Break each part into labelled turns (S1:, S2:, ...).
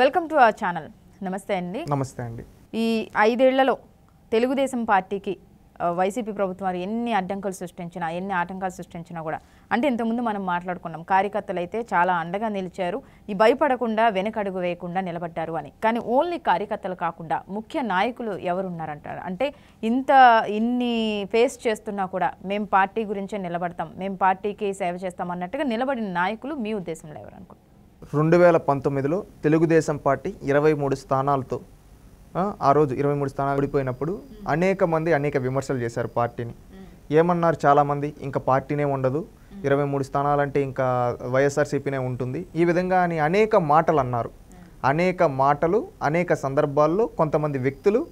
S1: welcome to our channel నమస్తే అండి నమస్తే అండి ఈ ఐదేళ్లలో తెలుగుదేశం పార్టీకి వైసీపీ ప్రభుత్వం ఎన్ని అడ్డంకులు సృష్టించినా ఎన్ని ఆటంకాలు సృష్టించినా కూడా అంటే ఇంతకుముందు మనం మాట్లాడుకున్నాం కార్యకర్తలు అయితే చాలా అండగా నిలిచారు ఈ భయపడకుండా వెనకడుగు వేయకుండా నిలబడ్డారు అని కానీ ఓన్లీ కార్యకర్తలు కాకుండా ముఖ్య నాయకులు ఎవరున్నారంటారు అంటే ఇంత ఇన్ని ఫేస్ చేస్తున్నా కూడా మేము పార్టీ గురించే నిలబడతాం మేము పార్టీకి సేవ చేస్తాం అన్నట్టుగా నిలబడిన నాయకులు మీ ఉద్దేశంలో ఎవరు అనుకుంటున్నారు
S2: రెండు వేల పంతొమ్మిదిలో తెలుగుదేశం పార్టీ ఇరవై మూడు స్థానాలతో ఆ రోజు ఇరవై మూడు స్థానాలు విడిపోయినప్పుడు అనేక మంది అనేక విమర్శలు చేశారు పార్టీని ఏమన్నారు చాలామంది ఇంకా పార్టీనే ఉండదు ఇరవై మూడు స్థానాలంటే ఇంకా వైఎస్ఆర్సీపీనే ఉంటుంది ఈ విధంగా అని అనేక మాటలు అన్నారు అనేక మాటలు అనేక సందర్భాల్లో కొంతమంది వ్యక్తులు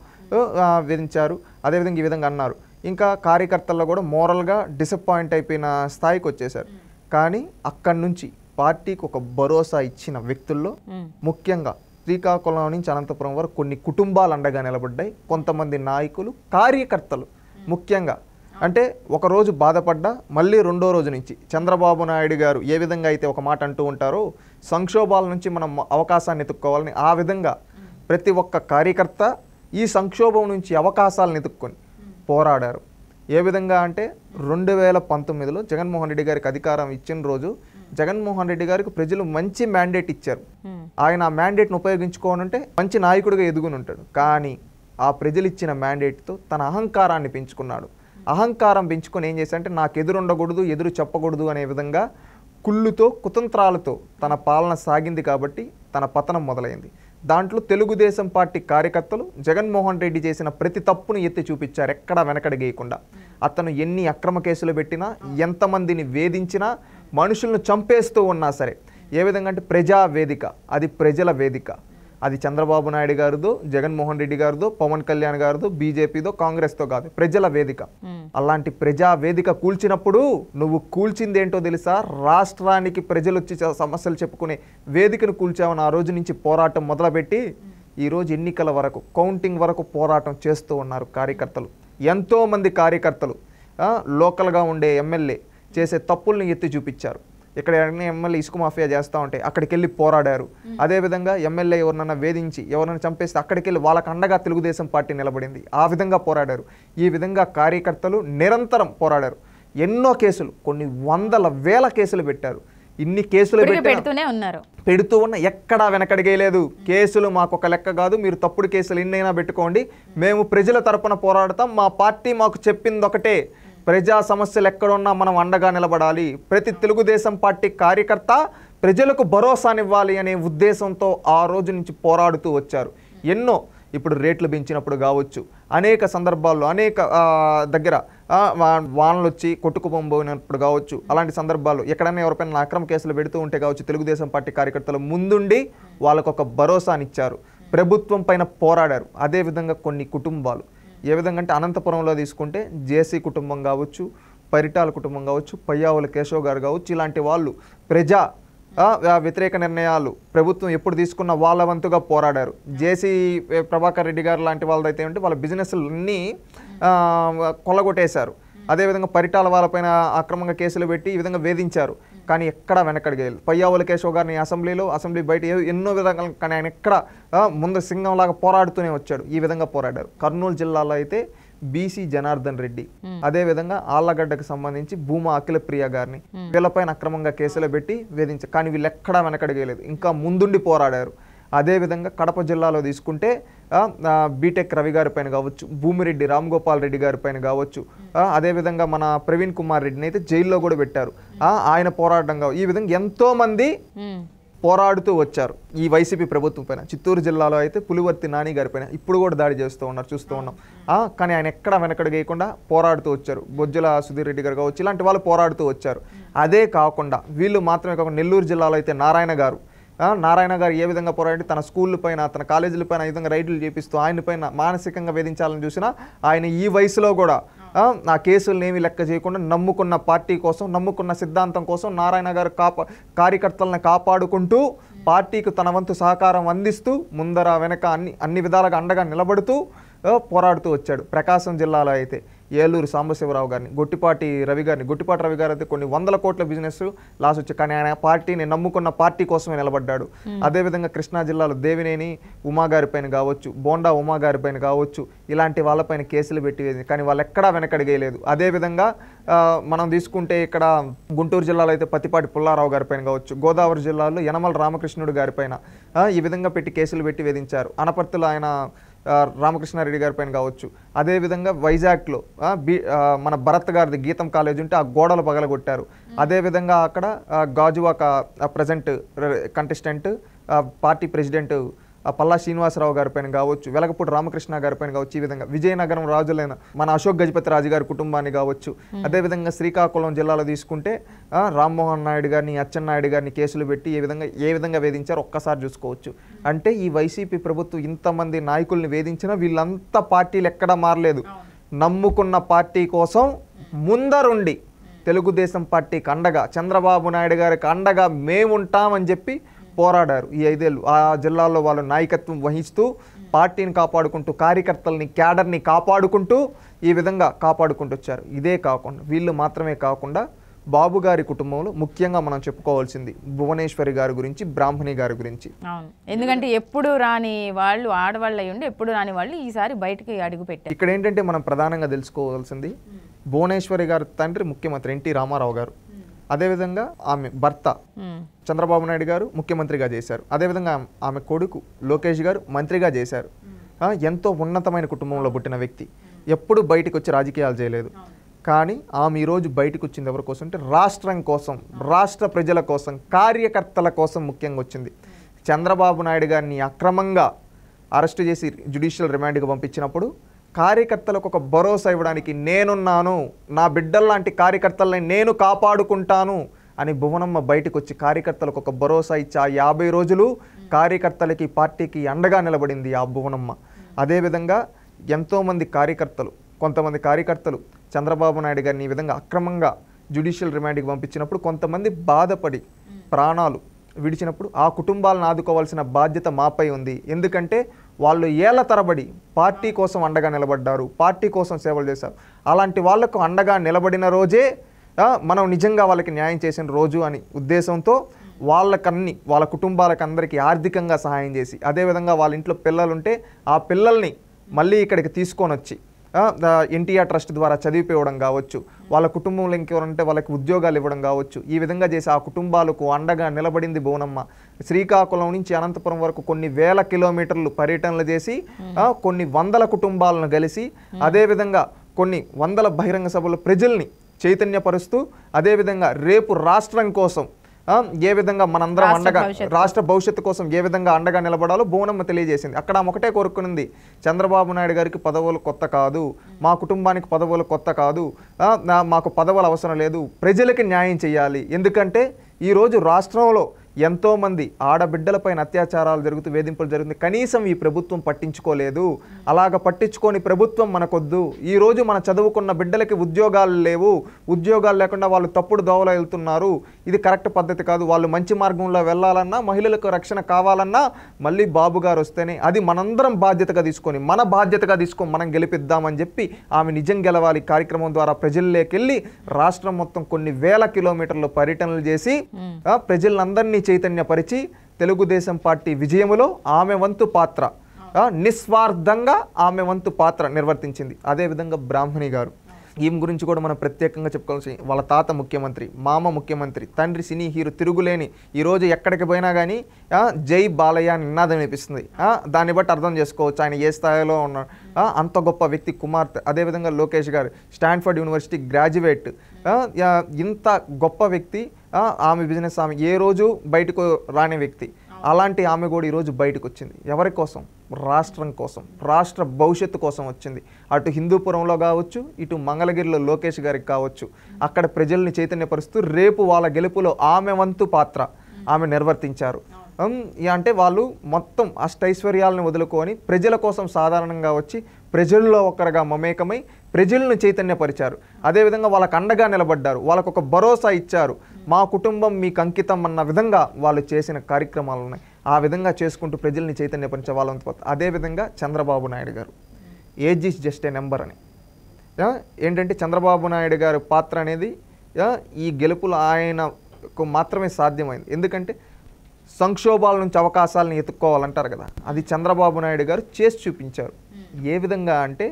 S2: విధించారు అదేవిధంగా ఈ విధంగా అన్నారు ఇంకా కార్యకర్తల్లో కూడా మోరల్గా డిసప్పాయింట్ అయిపోయిన స్థాయికి వచ్చేశారు కానీ అక్కడి నుంచి పార్టీకి ఒక భరోసా ఇచ్చిన వ్యక్తుల్లో ముఖ్యంగా శ్రీకాకుళం నుంచి అనంతపురం వరకు కొన్ని కుటుంబాలు అండగా నిలబడ్డాయి కొంతమంది నాయకులు కార్యకర్తలు ముఖ్యంగా అంటే ఒకరోజు బాధపడ్డా మళ్ళీ రెండో రోజు నుంచి చంద్రబాబు నాయుడు గారు ఏ విధంగా అయితే ఒక మాట అంటూ ఉంటారో సంక్షోభాల నుంచి మనం అవకాశాన్ని ఎత్తుక్కోవాలని ఆ విధంగా ప్రతి ఒక్క కార్యకర్త ఈ సంక్షోభం నుంచి అవకాశాలను ఎత్తుక్కొని పోరాడారు ఏ విధంగా అంటే రెండు వేల పంతొమ్మిదిలో జగన్మోహన్ రెడ్డి గారికి అధికారం ఇచ్చిన రోజు జగన్మోహన్ రెడ్డి గారికి ప్రజలు మంచి మ్యాండేట్ ఇచ్చారు ఆయన ఆ మ్యాండేట్ను ఉపయోగించుకోనంటే మంచి నాయకుడిగా ఎదుగుని ఉంటాడు కానీ ఆ ప్రజలు ఇచ్చిన మ్యాండేట్తో తన అహంకారాన్ని పెంచుకున్నాడు అహంకారం పెంచుకొని ఏం చేశాడంటే నాకు ఎదురు ఉండకూడదు ఎదురు చెప్పకూడదు అనే విధంగా కుళ్ళుతో కుతంత్రాలతో తన పాలన సాగింది కాబట్టి తన పతనం మొదలైంది దాంట్లో తెలుగుదేశం పార్టీ కార్యకర్తలు జగన్మోహన్ రెడ్డి చేసిన ప్రతి తప్పును ఎత్తి చూపించారు ఎక్కడా గేయకుండా అతను ఎన్ని అక్రమ కేసులు పెట్టినా ఎంతమందిని వేధించినా మనుషులను చంపేస్తూ ఉన్నా సరే ఏ విధంగా అంటే ప్రజా వేదిక అది ప్రజల వేదిక అది చంద్రబాబు నాయుడు గారిదో జగన్మోహన్ రెడ్డి గారిదో పవన్ కళ్యాణ్ గారిదో బీజేపీదో కాంగ్రెస్తో కాదు ప్రజల వేదిక అలాంటి ప్రజా వేదిక కూల్చినప్పుడు నువ్వు కూల్చింది ఏంటో తెలుసా రాష్ట్రానికి ప్రజలు వచ్చి సమస్యలు చెప్పుకునే వేదికను కూల్చామని ఆ రోజు నుంచి పోరాటం మొదలుపెట్టి ఈరోజు ఎన్నికల వరకు కౌంటింగ్ వరకు పోరాటం చేస్తూ ఉన్నారు కార్యకర్తలు ఎంతోమంది కార్యకర్తలు లోకల్గా ఉండే ఎమ్మెల్యే చేసే తప్పుల్ని ఎత్తి చూపించారు ఇక్కడ ఎవరైనా ఎమ్మెల్యే ఇసుక మాఫియా చేస్తూ ఉంటే అక్కడికి వెళ్ళి పోరాడారు అదేవిధంగా ఎమ్మెల్యే ఎవరినన్నా వేధించి ఎవరైనా చంపేస్తే అక్కడికి వెళ్ళి వాళ్ళకు అండగా తెలుగుదేశం పార్టీ నిలబడింది ఆ విధంగా పోరాడారు ఈ విధంగా కార్యకర్తలు నిరంతరం పోరాడారు ఎన్నో కేసులు కొన్ని వందల వేల కేసులు పెట్టారు ఇన్ని కేసులు పెడుతూనే ఉన్నారు పెడుతూ ఉన్న ఎక్కడా వెనకడిగేయలేదు కేసులు మాకు ఒక లెక్క కాదు మీరు తప్పుడు కేసులు ఎన్నైనా పెట్టుకోండి మేము ప్రజల తరపున పోరాడతాం మా పార్టీ మాకు చెప్పింది ఒకటే ప్రజా సమస్యలు ఎక్కడున్నా మనం అండగా నిలబడాలి ప్రతి తెలుగుదేశం పార్టీ కార్యకర్త ప్రజలకు భరోసానివ్వాలి అనే ఉద్దేశంతో ఆ రోజు నుంచి పోరాడుతూ వచ్చారు ఎన్నో ఇప్పుడు రేట్లు పెంచినప్పుడు కావచ్చు అనేక సందర్భాల్లో అనేక దగ్గర వానలు వచ్చి కొట్టుకుపోయినప్పుడు కావచ్చు అలాంటి సందర్భాలు ఎక్కడైనా ఎవరిపైనా అక్రమ కేసులు పెడుతూ ఉంటే కావచ్చు తెలుగుదేశం పార్టీ కార్యకర్తలు ముందుండి వాళ్ళకు ఒక భరోసానిచ్చారు ప్రభుత్వం పైన పోరాడారు అదేవిధంగా కొన్ని కుటుంబాలు ఏ విధంగా అంటే అనంతపురంలో తీసుకుంటే జేసీ కుటుంబం కావచ్చు పరిటాల కుటుంబం కావచ్చు పయ్యావుల కేశవ్ గారు కావచ్చు ఇలాంటి వాళ్ళు ప్రజా వ్యతిరేక నిర్ణయాలు ప్రభుత్వం ఎప్పుడు తీసుకున్న వాళ్ళ వంతుగా పోరాడారు జేసీ ప్రభాకర్ రెడ్డి గారు లాంటి వాళ్ళదైతే ఏంటంటే వాళ్ళ బిజినెస్లన్నీ కొల్లగొట్టేశారు అదేవిధంగా పరిటాల వాళ్ళపైన అక్రమంగా కేసులు పెట్టి ఈ విధంగా వేధించారు కానీ ఎక్కడ వెళ్ళి పయ్యావుల కేశవ్ గారిని అసెంబ్లీలో అసెంబ్లీ బయట ఎన్నో విధంగా కానీ ఆయన ఎక్కడ ముందు సింగంలాగా పోరాడుతూనే వచ్చాడు ఈ విధంగా పోరాడారు కర్నూలు జిల్లాలో అయితే బీసీ జనార్దన్ రెడ్డి అదేవిధంగా ఆళ్లగడ్డకు సంబంధించి భూమా అఖిల ప్రియ గారిని వీళ్ళపైన అక్రమంగా కేసులు పెట్టి వేధించారు కానీ వీళ్ళు ఎక్కడా వెనకడిగేయలేదు ఇంకా ముందుండి పోరాడారు అదేవిధంగా కడప జిల్లాలో తీసుకుంటే బీటెక్ రవి గారి పైన కావచ్చు భూమిరెడ్డి రామ్ గోపాల్ రెడ్డి గారి పైన కావచ్చు అదేవిధంగా మన ప్రవీణ్ కుమార్ రెడ్డిని అయితే జైల్లో కూడా పెట్టారు ఆయన పోరాటం కావచ్చు ఈ విధంగా ఎంతోమంది పోరాడుతూ వచ్చారు ఈ వైసీపీ ప్రభుత్వం పైన చిత్తూరు జిల్లాలో అయితే పులివర్తి నాని గారి పైన ఇప్పుడు కూడా దాడి చేస్తూ ఉన్నారు చూస్తూ ఉన్నాం కానీ ఆయన ఎక్కడ వెనకడు వేయకుండా పోరాడుతూ వచ్చారు బొజ్జల సుధీర్ రెడ్డి గారు కావచ్చు ఇలాంటి వాళ్ళు పోరాడుతూ వచ్చారు అదే కాకుండా వీళ్ళు మాత్రమే కాకుండా నెల్లూరు జిల్లాలో అయితే నారాయణ గారు నారాయణ గారు ఏ విధంగా పోరాడి తన పైన తన పైన ఈ విధంగా రైడ్లు చేపిస్తూ ఆయనపైన మానసికంగా వేధించాలని చూసినా ఆయన ఈ వయసులో కూడా నా కేసులను ఏమీ లెక్క చేయకుండా నమ్ముకున్న పార్టీ కోసం నమ్ముకున్న సిద్ధాంతం కోసం నారాయణ గారు కాపా కార్యకర్తలను కాపాడుకుంటూ పార్టీకి తన వంతు సహకారం అందిస్తూ ముందర వెనక అన్ని అన్ని విధాలుగా అండగా నిలబడుతూ పోరాడుతూ వచ్చాడు ప్రకాశం జిల్లాలో అయితే ఏలూరు సాంబశివరావు గారిని గొట్టిపాటి రవి గారిని గొట్టిపాటి రవి గారు అయితే కొన్ని వందల కోట్ల బిజినెస్ లాస్ వచ్చాయి కానీ ఆయన పార్టీని నమ్ముకున్న పార్టీ కోసమే నిలబడ్డాడు అదేవిధంగా కృష్ణా జిల్లాలో దేవినేని ఉమా పైన కావచ్చు బోండా ఉమా పైన కావచ్చు ఇలాంటి వాళ్ళపైన కేసులు పెట్టివేది కానీ వాళ్ళు ఎక్కడా వెనకడిగేయలేదు అదేవిధంగా మనం తీసుకుంటే ఇక్కడ గుంటూరు జిల్లాలో అయితే పత్తిపాటి పుల్లారావు గారిపైన కావచ్చు గోదావరి జిల్లాలో యనమల రామకృష్ణుడు గారిపైన ఈ విధంగా పెట్టి కేసులు పెట్టి వేధించారు అనపర్తులు ఆయన రామకృష్ణారెడ్డి గారి పైన కావచ్చు అదేవిధంగా వైజాగ్లో బీ మన భరత్ గారిది గీతం కాలేజ్ ఉంటే ఆ గోడలు పగలగొట్టారు అదేవిధంగా అక్కడ Gajuwaka present contestant party president Palla Srinivasarao గారిపైన కావచ్చు వెలగపూడి రామకృష్ణ గారి పైన కావచ్చు ఈ విధంగా విజయనగరం రాజులైన మన అశోక్ గజపతి రాజు గారి కుటుంబాన్ని కావచ్చు అదేవిధంగా శ్రీకాకుళం జిల్లాలో తీసుకుంటే రామ్మోహన్ నాయుడు గారిని అచ్చెన్నాయుడు గారిని కేసులు పెట్టి ఏ విధంగా ఏ విధంగా వేధించారు ఒక్కసారి చూసుకోవచ్చు అంటే ఈ వైసీపీ ప్రభుత్వం ఇంతమంది నాయకుల్ని వేధించినా వీళ్ళంతా పార్టీలు ఎక్కడ మారలేదు నమ్ముకున్న పార్టీ కోసం ముందరుండి తెలుగుదేశం పార్టీకి అండగా చంద్రబాబు నాయుడు గారికి అండగా మేముంటామని చెప్పి పోరాడారు ఈ ఐదేళ్ళు ఆ జిల్లాల్లో వాళ్ళు నాయకత్వం వహిస్తూ పార్టీని కాపాడుకుంటూ కార్యకర్తల్ని క్యాడర్ని కాపాడుకుంటూ ఈ విధంగా కాపాడుకుంటూ వచ్చారు ఇదే కాకుండా వీళ్ళు మాత్రమే కాకుండా బాబు గారి కుటుంబంలో ముఖ్యంగా మనం చెప్పుకోవాల్సింది భువనేశ్వరి గారి గురించి బ్రాహ్మణి గారి గురించి
S1: ఎందుకంటే ఎప్పుడు రాని వాళ్ళు ఆడవాళ్ళు ఉండి ఎప్పుడు రాని వాళ్ళు ఈసారి బయటకి అడుగు పెట్టారు
S2: ఇక్కడ ఏంటంటే మనం ప్రధానంగా తెలుసుకోవాల్సింది భువనేశ్వరి గారి తండ్రి ముఖ్యమంత్రి ఎన్టీ రామారావు గారు అదేవిధంగా ఆమె భర్త చంద్రబాబు నాయుడు గారు ముఖ్యమంత్రిగా చేశారు అదేవిధంగా ఆమె కొడుకు లోకేష్ గారు మంత్రిగా చేశారు ఎంతో ఉన్నతమైన కుటుంబంలో పుట్టిన వ్యక్తి ఎప్పుడు బయటకు వచ్చి రాజకీయాలు చేయలేదు కానీ ఆమె ఈరోజు బయటకు వచ్చింది ఎవరి కోసం అంటే రాష్ట్రం కోసం రాష్ట్ర ప్రజల కోసం కార్యకర్తల కోసం ముఖ్యంగా వచ్చింది చంద్రబాబు నాయుడు గారిని అక్రమంగా అరెస్టు చేసి జ్యుడిషియల్ రిమాండ్కి పంపించినప్పుడు కార్యకర్తలకు ఒక భరోసా ఇవ్వడానికి నేనున్నాను నా బిడ్డల్లాంటి కార్యకర్తలని నేను కాపాడుకుంటాను అని భువనమ్మ బయటకు వచ్చి కార్యకర్తలకు ఒక భరోసా ఇచ్చి ఆ యాభై రోజులు కార్యకర్తలకి పార్టీకి అండగా నిలబడింది ఆ భువనమ్మ అదేవిధంగా ఎంతోమంది కార్యకర్తలు కొంతమంది కార్యకర్తలు చంద్రబాబు నాయుడు గారిని ఈ విధంగా అక్రమంగా జ్యుడిషియల్ రిమాండ్కి పంపించినప్పుడు కొంతమంది బాధపడి ప్రాణాలు విడిచినప్పుడు ఆ కుటుంబాలను ఆదుకోవాల్సిన బాధ్యత మాపై ఉంది ఎందుకంటే వాళ్ళు ఏళ్ల తరబడి పార్టీ కోసం అండగా నిలబడ్డారు పార్టీ కోసం సేవలు చేశారు అలాంటి వాళ్లకు అండగా నిలబడిన రోజే మనం నిజంగా వాళ్ళకి న్యాయం చేసిన రోజు అని ఉద్దేశంతో వాళ్ళకన్ని వాళ్ళ కుటుంబాలకు అందరికీ ఆర్థికంగా సహాయం చేసి అదేవిధంగా వాళ్ళ ఇంట్లో పిల్లలుంటే ఆ పిల్లల్ని మళ్ళీ ఇక్కడికి తీసుకొని వచ్చి ఎన్టీఆర్ ట్రస్ట్ ద్వారా చదివిపోవడం కావచ్చు వాళ్ళ కుటుంబంలో ఇంకెవరంటే వాళ్ళకి ఉద్యోగాలు ఇవ్వడం కావచ్చు ఈ విధంగా చేసి ఆ కుటుంబాలకు అండగా నిలబడింది బోనమ్మ శ్రీకాకుళం నుంచి అనంతపురం వరకు కొన్ని వేల కిలోమీటర్లు పర్యటనలు చేసి కొన్ని వందల కుటుంబాలను కలిసి అదేవిధంగా కొన్ని వందల బహిరంగ సభలు ప్రజల్ని చైతన్యపరుస్తూ అదేవిధంగా రేపు రాష్ట్రం కోసం ఏ విధంగా మనందరం అండగా రాష్ట్ర భవిష్యత్తు కోసం ఏ విధంగా అండగా నిలబడాలో బోనమ్మ తెలియజేసింది అక్కడ ఒకటే కోరుకునింది చంద్రబాబు నాయుడు గారికి పదవులు కొత్త కాదు మా కుటుంబానికి పదవులు కొత్త కాదు మాకు పదవులు అవసరం లేదు ప్రజలకి న్యాయం చేయాలి ఎందుకంటే ఈరోజు రాష్ట్రంలో ఎంతోమంది ఆడబిడ్డలపైన అత్యాచారాలు జరుగుతూ వేధింపులు జరుగుతుంది కనీసం ఈ ప్రభుత్వం పట్టించుకోలేదు అలాగ పట్టించుకొని ప్రభుత్వం మనకొద్దు ఈరోజు మన చదువుకున్న బిడ్డలకి ఉద్యోగాలు లేవు ఉద్యోగాలు లేకుండా వాళ్ళు తప్పుడు దోవలు వెళ్తున్నారు ఇది కరెక్ట్ పద్ధతి కాదు వాళ్ళు మంచి మార్గంలో వెళ్ళాలన్నా మహిళలకు రక్షణ కావాలన్నా మళ్ళీ బాబు గారు వస్తేనే అది మనందరం బాధ్యతగా తీసుకొని మన బాధ్యతగా తీసుకొని మనం గెలిపిద్దామని చెప్పి ఆమె నిజం గెలవాలి కార్యక్రమం ద్వారా ప్రజల్లోకి వెళ్ళి రాష్ట్రం మొత్తం కొన్ని వేల కిలోమీటర్లు పర్యటనలు చేసి ప్రజలందరినీ చైతన్యపరిచి తెలుగుదేశం పార్టీ విజయములో ఆమె వంతు పాత్ర నిస్వార్థంగా ఆమె వంతు పాత్ర నిర్వర్తించింది అదేవిధంగా బ్రాహ్మణి గారు ఈమె గురించి కూడా మనం ప్రత్యేకంగా చెప్పుకోవాల్సి వాళ్ళ తాత ముఖ్యమంత్రి మామ ముఖ్యమంత్రి తండ్రి సినీ హీరో తిరుగులేని ఈరోజు ఎక్కడికి పోయినా కానీ జై బాలయ్య నినాదం వినిపిస్తుంది దాన్ని బట్టి అర్థం చేసుకోవచ్చు ఆయన ఏ స్థాయిలో ఉన్నారు అంత గొప్ప వ్యక్తి కుమార్తె అదేవిధంగా లోకేష్ గారు స్టాన్ఫర్డ్ యూనివర్సిటీ గ్రాడ్యుయేట్ ఇంత గొప్ప వ్యక్తి ఆమె బిజినెస్ ఆమె ఏ రోజు బయటకు రాని వ్యక్తి అలాంటి ఆమె కూడా ఈరోజు బయటకు వచ్చింది ఎవరి కోసం రాష్ట్రం కోసం రాష్ట్ర భవిష్యత్తు కోసం వచ్చింది అటు హిందూపురంలో కావచ్చు ఇటు మంగళగిరిలో లోకేష్ గారికి కావచ్చు అక్కడ ప్రజల్ని చైతన్యపరుస్తూ రేపు వాళ్ళ గెలుపులో ఆమె వంతు పాత్ర ఆమె నిర్వర్తించారు అంటే వాళ్ళు మొత్తం అష్టైశ్వర్యాలను వదులుకొని ప్రజల కోసం సాధారణంగా వచ్చి ప్రజల్లో ఒకరిగా మమేకమై ప్రజలను చైతన్యపరిచారు అదేవిధంగా వాళ్ళకు అండగా నిలబడ్డారు వాళ్ళకు ఒక భరోసా ఇచ్చారు మా కుటుంబం మీకు అంకితం అన్న విధంగా వాళ్ళు చేసిన కార్యక్రమాలు ఉన్నాయి ఆ విధంగా చేసుకుంటూ ప్రజల్ని చైతన్యపరించే వాళ్ళంత పోతే అదేవిధంగా చంద్రబాబు నాయుడు గారు age is just a number అని ఏంటంటే చంద్రబాబు నాయుడు గారి పాత్ర అనేది ఈ గెలుపులు ఆయనకు మాత్రమే సాధ్యమైంది ఎందుకంటే సంక్షోభాల నుంచి అవకాశాలను ఎత్తుక్కోవాలంటారు కదా అది చంద్రబాబు నాయుడు గారు చేసి చూపించారు ఏ విధంగా అంటే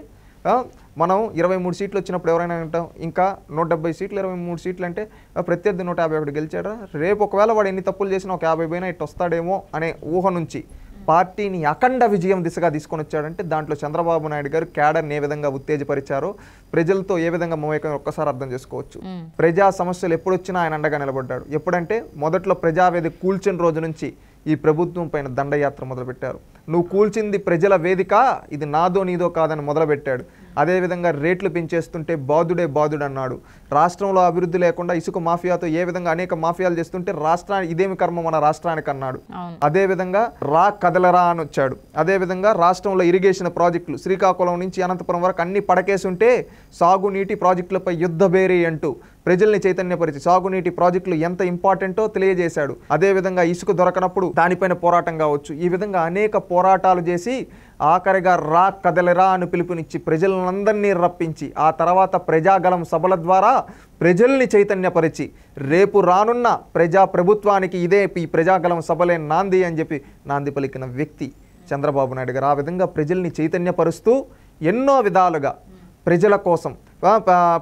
S2: మనం ఇరవై మూడు సీట్లు వచ్చినప్పుడు ఎవరైనా వింటాం ఇంకా నూట డెబ్బై సీట్లు ఇరవై మూడు సీట్లు అంటే ప్రత్యర్థి నూట యాభై ఒకటి గెలిచాడా రేపు ఒకవేళ వాడు ఎన్ని తప్పులు చేసినా ఒక యాభై పైన ఇటు వస్తాడేమో అనే ఊహ నుంచి పార్టీని అఖండ విజయం దిశగా తీసుకొని వచ్చాడంటే దాంట్లో చంద్రబాబు నాయుడు గారు క్యాడర్ని ఏ విధంగా ఉత్తేజపరిచారో ప్రజలతో ఏ విధంగా మమేకం ఒక్కసారి అర్థం చేసుకోవచ్చు ప్రజా సమస్యలు ఎప్పుడొచ్చినా ఆయన అండగా నిలబడ్డాడు ఎప్పుడంటే మొదట్లో ప్రజావేది కూల్చిన రోజు నుంచి ఈ ప్రభుత్వం పైన దండయాత్ర మొదలుపెట్టారు నువ్వు కూల్చింది ప్రజల వేదిక ఇది నాదో నీదో కాదని మొదలుపెట్టాడు అదేవిధంగా రేట్లు పెంచేస్తుంటే బాధుడే బాధుడు అన్నాడు రాష్ట్రంలో అభివృద్ధి లేకుండా ఇసుక మాఫియాతో ఏ విధంగా అనేక మాఫియాలు చేస్తుంటే రాష్ట్రానికి ఇదేమి కర్మ మన రాష్ట్రానికి అన్నాడు అదేవిధంగా రా కదలరా అని వచ్చాడు అదేవిధంగా రాష్ట్రంలో ఇరిగేషన్ ప్రాజెక్టులు శ్రీకాకుళం నుంచి అనంతపురం వరకు అన్ని పడకేసుంటే సాగునీటి ప్రాజెక్టులపై యుద్ధ బేరీ అంటూ ప్రజల్ని చైతన్యపరిచి సాగునీటి ప్రాజెక్టులు ఎంత ఇంపార్టెంటో తెలియజేశాడు అదేవిధంగా ఇసుక దొరకనప్పుడు దానిపైన పోరాటం కావచ్చు ఈ విధంగా అనేక పోరాటాలు చేసి ఆఖరిగా రా కదలరా అని పిలుపునిచ్చి ప్రజలందరినీ రప్పించి ఆ తర్వాత ప్రజాగలం సభల ద్వారా ప్రజల్ని చైతన్యపరిచి రేపు రానున్న ప్రజా ప్రభుత్వానికి ఇదే ఈ ప్రజాగలం సభలే నాంది అని చెప్పి నాంది పలికిన వ్యక్తి చంద్రబాబు నాయుడు గారు ఆ విధంగా ప్రజల్ని చైతన్యపరుస్తూ ఎన్నో విధాలుగా ప్రజల కోసం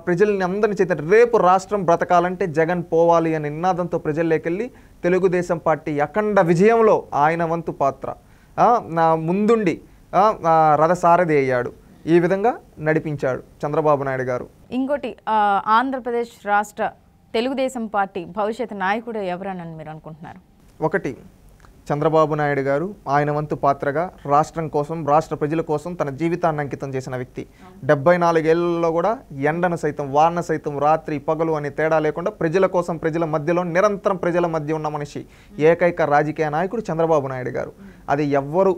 S2: ప్రజల్ని అందరినీ చేత రేపు రాష్ట్రం బ్రతకాలంటే జగన్ పోవాలి అని నినాదంతో ప్రజల్లోకెళ్ళి తెలుగుదేశం పార్టీ అఖండ విజయంలో ఆయన వంతు పాత్ర నా ముందుండి రథసారథి అయ్యాడు ఈ విధంగా నడిపించాడు చంద్రబాబు నాయుడు గారు
S1: ఇంకోటి ఆంధ్రప్రదేశ్ రాష్ట్ర తెలుగుదేశం పార్టీ భవిష్యత్ నాయకుడు ఎవరని మీరు అనుకుంటున్నారు
S2: ఒకటి చంద్రబాబు నాయుడు గారు ఆయన వంతు పాత్రగా రాష్ట్రం కోసం రాష్ట్ర ప్రజల కోసం తన జీవితాన్ని అంకితం చేసిన వ్యక్తి డెబ్బై నాలుగేళ్లలో కూడా ఎండను సైతం వాన సైతం రాత్రి పగలు అనే తేడా లేకుండా ప్రజల కోసం ప్రజల మధ్యలో నిరంతరం ప్రజల మధ్య ఉన్న మనిషి ఏకైక రాజకీయ నాయకుడు చంద్రబాబు నాయుడు గారు అది ఎవ్వరు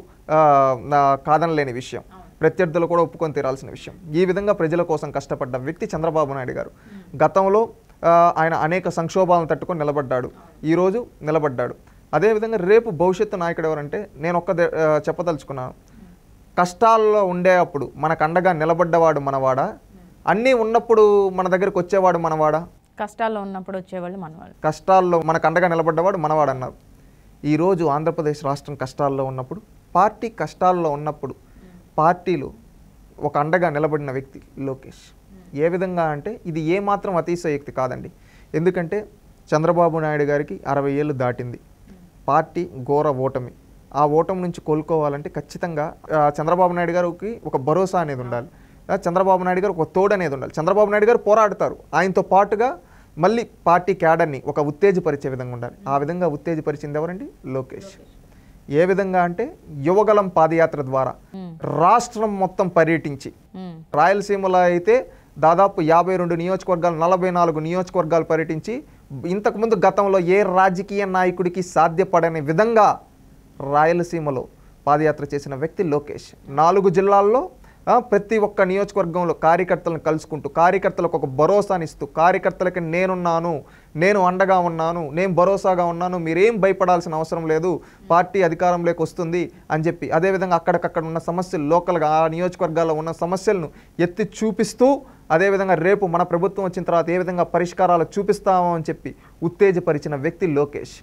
S2: కాదనలేని విషయం ప్రత్యర్థులు కూడా ఒప్పుకొని తీరాల్సిన విషయం ఈ విధంగా ప్రజల కోసం కష్టపడ్డ వ్యక్తి చంద్రబాబు నాయుడు గారు గతంలో ఆయన అనేక సంక్షోభాలను తట్టుకొని నిలబడ్డాడు ఈరోజు నిలబడ్డాడు అదేవిధంగా రేపు భవిష్యత్తు నాయకుడు ఎవరంటే నేను ఒక్క చెప్పదలుచుకున్నాను కష్టాల్లో ఉండేటప్పుడు మనకు అండగా నిలబడ్డవాడు మనవాడా అన్నీ ఉన్నప్పుడు మన దగ్గరకు వచ్చేవాడు మనవాడా
S1: కష్టాల్లో ఉన్నప్పుడు వచ్చేవాడు మనవాడు
S2: కష్టాల్లో మనకు అండగా నిలబడ్డవాడు మనవాడు అన్నారు ఈరోజు ఆంధ్రప్రదేశ్ రాష్ట్రం కష్టాల్లో ఉన్నప్పుడు పార్టీ కష్టాల్లో ఉన్నప్పుడు పార్టీలు ఒక అండగా నిలబడిన వ్యక్తి లోకేష్ ఏ విధంగా అంటే ఇది ఏమాత్రం అతిశయోక్తి కాదండి ఎందుకంటే చంద్రబాబు నాయుడు గారికి అరవై ఏళ్ళు దాటింది పార్టీ ఘోర ఓటమి ఆ ఓటమి నుంచి కోలుకోవాలంటే ఖచ్చితంగా చంద్రబాబు నాయుడు గారికి ఒక భరోసా అనేది ఉండాలి చంద్రబాబు నాయుడు గారు ఒక తోడు అనేది ఉండాలి చంద్రబాబు నాయుడు గారు పోరాడతారు ఆయనతో పాటుగా మళ్ళీ పార్టీ క్యాడర్ని ఒక ఉత్తేజపరిచే విధంగా ఉండాలి ఆ విధంగా ఉత్తేజపరిచింది ఎవరండి లోకేష్ ఏ విధంగా అంటే యువగలం పాదయాత్ర ద్వారా రాష్ట్రం మొత్తం పర్యటించి రాయలసీమలో అయితే దాదాపు యాభై రెండు నియోజకవర్గాలు నలభై నాలుగు నియోజకవర్గాలు పర్యటించి ఇంతకుముందు గతంలో ఏ రాజకీయ నాయకుడికి సాధ్యపడని విధంగా రాయలసీమలో పాదయాత్ర చేసిన వ్యక్తి లోకేష్ నాలుగు జిల్లాల్లో ప్రతి ఒక్క నియోజకవర్గంలో కార్యకర్తలను కలుసుకుంటూ కార్యకర్తలకు ఒక భరోసానిస్తూ కార్యకర్తలకి నేనున్నాను నేను అండగా ఉన్నాను నేను భరోసాగా ఉన్నాను మీరేం భయపడాల్సిన అవసరం లేదు పార్టీ అధికారంలోకి వస్తుంది అని చెప్పి అదేవిధంగా అక్కడికక్కడ ఉన్న సమస్యలు లోకల్గా ఆ నియోజకవర్గాల్లో ఉన్న సమస్యలను ఎత్తి చూపిస్తూ అదేవిధంగా రేపు మన ప్రభుత్వం వచ్చిన తర్వాత ఏ విధంగా పరిష్కారాలు చూపిస్తామో అని చెప్పి ఉత్తేజపరిచిన వ్యక్తి లోకేష్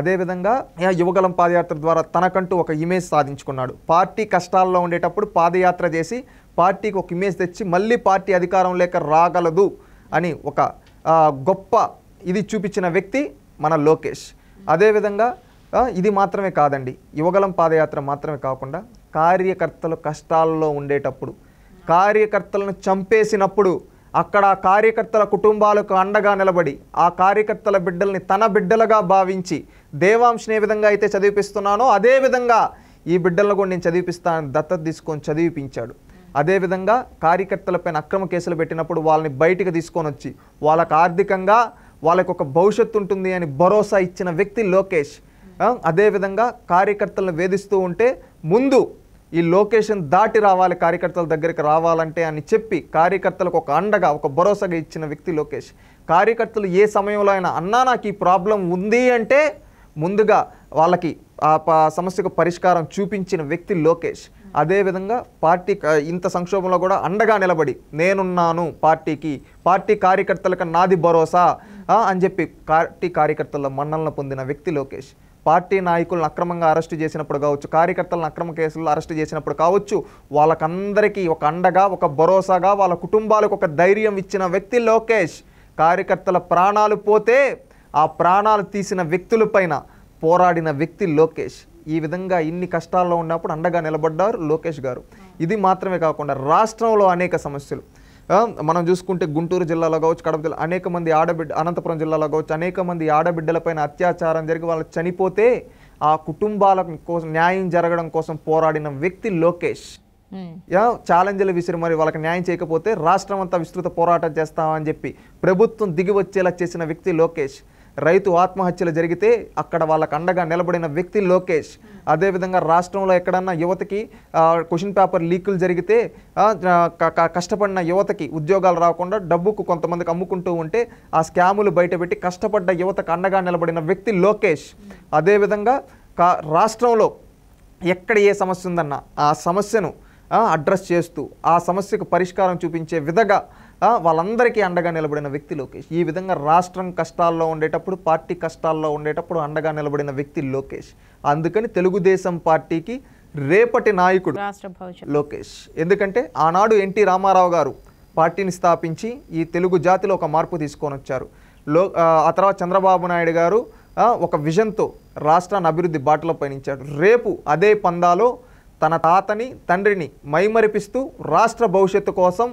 S2: అదేవిధంగా యువగలం పాదయాత్ర ద్వారా తనకంటూ ఒక ఇమేజ్ సాధించుకున్నాడు పార్టీ కష్టాల్లో ఉండేటప్పుడు పాదయాత్ర చేసి పార్టీకి ఒక ఇమేజ్ తెచ్చి మళ్ళీ పార్టీ అధికారం లేక రాగలదు అని ఒక గొప్ప ఇది చూపించిన వ్యక్తి మన లోకేష్ అదేవిధంగా ఇది మాత్రమే కాదండి యువగలం పాదయాత్ర మాత్రమే కాకుండా కార్యకర్తలు కష్టాల్లో ఉండేటప్పుడు కార్యకర్తలను చంపేసినప్పుడు అక్కడ కార్యకర్తల కుటుంబాలకు అండగా నిలబడి ఆ కార్యకర్తల బిడ్డల్ని తన బిడ్డలుగా భావించి దేవాంశని ఏ విధంగా అయితే చదివిపిస్తున్నానో అదేవిధంగా ఈ బిడ్డలను కూడా నేను చదివిపిస్తాను దత్తత తీసుకొని చదివిపించాడు అదేవిధంగా కార్యకర్తలపైన అక్రమ కేసులు పెట్టినప్పుడు వాళ్ళని బయటికి తీసుకొని వచ్చి వాళ్ళకు ఆర్థికంగా వాళ్ళకు ఒక భవిష్యత్తు ఉంటుంది అని భరోసా ఇచ్చిన వ్యక్తి లోకేష్ అదేవిధంగా కార్యకర్తలను వేధిస్తూ ఉంటే ముందు ఈ లొకేషన్ దాటి రావాలి కార్యకర్తల దగ్గరికి రావాలంటే అని చెప్పి కార్యకర్తలకు ఒక అండగా ఒక భరోసాగా ఇచ్చిన వ్యక్తి లోకేష్ కార్యకర్తలు ఏ సమయంలో అయినా అన్నా నాకు ఈ ప్రాబ్లం ఉంది అంటే ముందుగా వాళ్ళకి ఆ సమస్యకు పరిష్కారం చూపించిన వ్యక్తి లోకేష్ అదేవిధంగా పార్టీ ఇంత సంక్షోభంలో కూడా అండగా నిలబడి నేనున్నాను పార్టీకి పార్టీ కార్యకర్తలకు నాది భరోసా అని చెప్పి పార్టీ కార్యకర్తల మన్నలను పొందిన వ్యక్తి లోకేష్ పార్టీ నాయకులను అక్రమంగా అరెస్టు చేసినప్పుడు కావచ్చు కార్యకర్తలను అక్రమ కేసులు అరెస్టు చేసినప్పుడు కావచ్చు వాళ్ళకందరికీ ఒక అండగా ఒక భరోసాగా వాళ్ళ కుటుంబాలకు ఒక ధైర్యం ఇచ్చిన వ్యక్తి లోకేష్ కార్యకర్తల ప్రాణాలు పోతే ఆ ప్రాణాలు తీసిన వ్యక్తులపైన పోరాడిన వ్యక్తి లోకేష్ ఈ విధంగా ఇన్ని కష్టాల్లో ఉన్నప్పుడు అండగా నిలబడ్డారు లోకేష్ గారు ఇది మాత్రమే కాకుండా రాష్ట్రంలో అనేక సమస్యలు మనం చూసుకుంటే గుంటూరు జిల్లాలో కావచ్చు కడప జిల్లా అనేక మంది ఆడబిడ్డ అనంతపురం జిల్లాలో కావచ్చు అనేక మంది ఆడబిడ్డలపైన అత్యాచారం జరిగి వాళ్ళు చనిపోతే ఆ కుటుంబాల కోసం న్యాయం జరగడం కోసం పోరాడిన వ్యక్తి లోకేష్ ఛాలెంజ్లు విసిరి మరి వాళ్ళకి న్యాయం చేయకపోతే రాష్ట్రం అంతా విస్తృత పోరాటం చేస్తామని చెప్పి ప్రభుత్వం దిగి వచ్చేలా చేసిన వ్యక్తి లోకేష్ రైతు ఆత్మహత్యలు జరిగితే అక్కడ వాళ్ళకు అండగా నిలబడిన వ్యక్తి లోకేష్ అదేవిధంగా రాష్ట్రంలో ఎక్కడన్నా యువతకి క్వశ్చన్ పేపర్ లీకులు జరిగితే కష్టపడిన యువతకి ఉద్యోగాలు రాకుండా డబ్బుకు కొంతమందికి అమ్ముకుంటూ ఉంటే ఆ స్కాములు బయటపెట్టి కష్టపడ్డ యువతకు అండగా నిలబడిన వ్యక్తి లోకేష్ అదేవిధంగా కా రాష్ట్రంలో ఎక్కడ ఏ సమస్య ఉందన్న ఆ సమస్యను అడ్రస్ చేస్తూ ఆ సమస్యకు పరిష్కారం చూపించే విధంగా వాళ్ళందరికీ అండగా నిలబడిన వ్యక్తి లోకేష్ ఈ విధంగా రాష్ట్రం కష్టాల్లో ఉండేటప్పుడు పార్టీ కష్టాల్లో ఉండేటప్పుడు అండగా నిలబడిన వ్యక్తి లోకేష్ అందుకని తెలుగుదేశం పార్టీకి రేపటి నాయకుడు లోకేష్ ఎందుకంటే ఆనాడు ఎన్టీ రామారావు గారు పార్టీని స్థాపించి ఈ తెలుగు జాతిలో ఒక మార్పు తీసుకొని వచ్చారు లో ఆ తర్వాత చంద్రబాబు నాయుడు గారు ఒక విజన్తో రాష్ట్రాన్ని అభివృద్ధి బాటలో పయనించాడు రేపు అదే పందాలో తన తాతని తండ్రిని మైమరిపిస్తూ రాష్ట్ర భవిష్యత్తు కోసం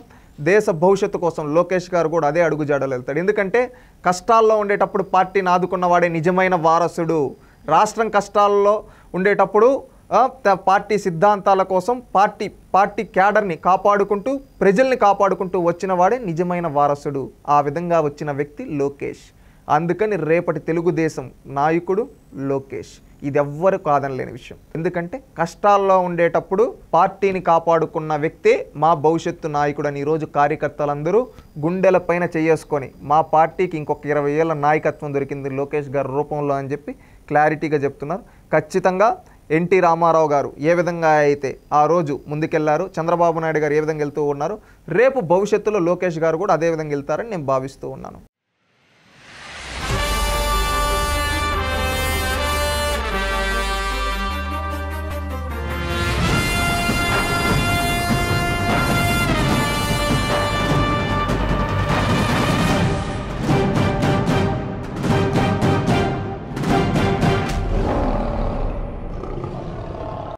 S2: దేశ భవిష్యత్తు కోసం లోకేష్ గారు కూడా అదే అడుగు జాడలు వెళ్తాడు ఎందుకంటే కష్టాల్లో ఉండేటప్పుడు పార్టీని ఆదుకున్న వాడే నిజమైన వారసుడు రాష్ట్రం కష్టాల్లో ఉండేటప్పుడు పార్టీ సిద్ధాంతాల కోసం పార్టీ పార్టీ క్యాడర్ని కాపాడుకుంటూ ప్రజల్ని కాపాడుకుంటూ వచ్చిన వాడే నిజమైన వారసుడు ఆ విధంగా వచ్చిన వ్యక్తి లోకేష్ అందుకని రేపటి తెలుగుదేశం నాయకుడు లోకేష్ ఇది ఎవ్వరు కాదనలేని విషయం ఎందుకంటే కష్టాల్లో ఉండేటప్పుడు పార్టీని కాపాడుకున్న వ్యక్తే మా భవిష్యత్తు నాయకుడు అని ఈరోజు కార్యకర్తలందరూ గుండెల పైన చేసుకొని మా పార్టీకి ఇంకొక ఇరవై ఏళ్ళ నాయకత్వం దొరికింది లోకేష్ గారి రూపంలో అని చెప్పి క్లారిటీగా చెప్తున్నారు ఖచ్చితంగా ఎన్టీ రామారావు గారు ఏ విధంగా అయితే ఆ రోజు ముందుకెళ్లారు చంద్రబాబు నాయుడు గారు ఏ విధంగా వెళ్తూ ఉన్నారు రేపు భవిష్యత్తులో లోకేష్ గారు కూడా అదే విధంగా వెళ్తారని నేను భావిస్తూ ఉన్నాను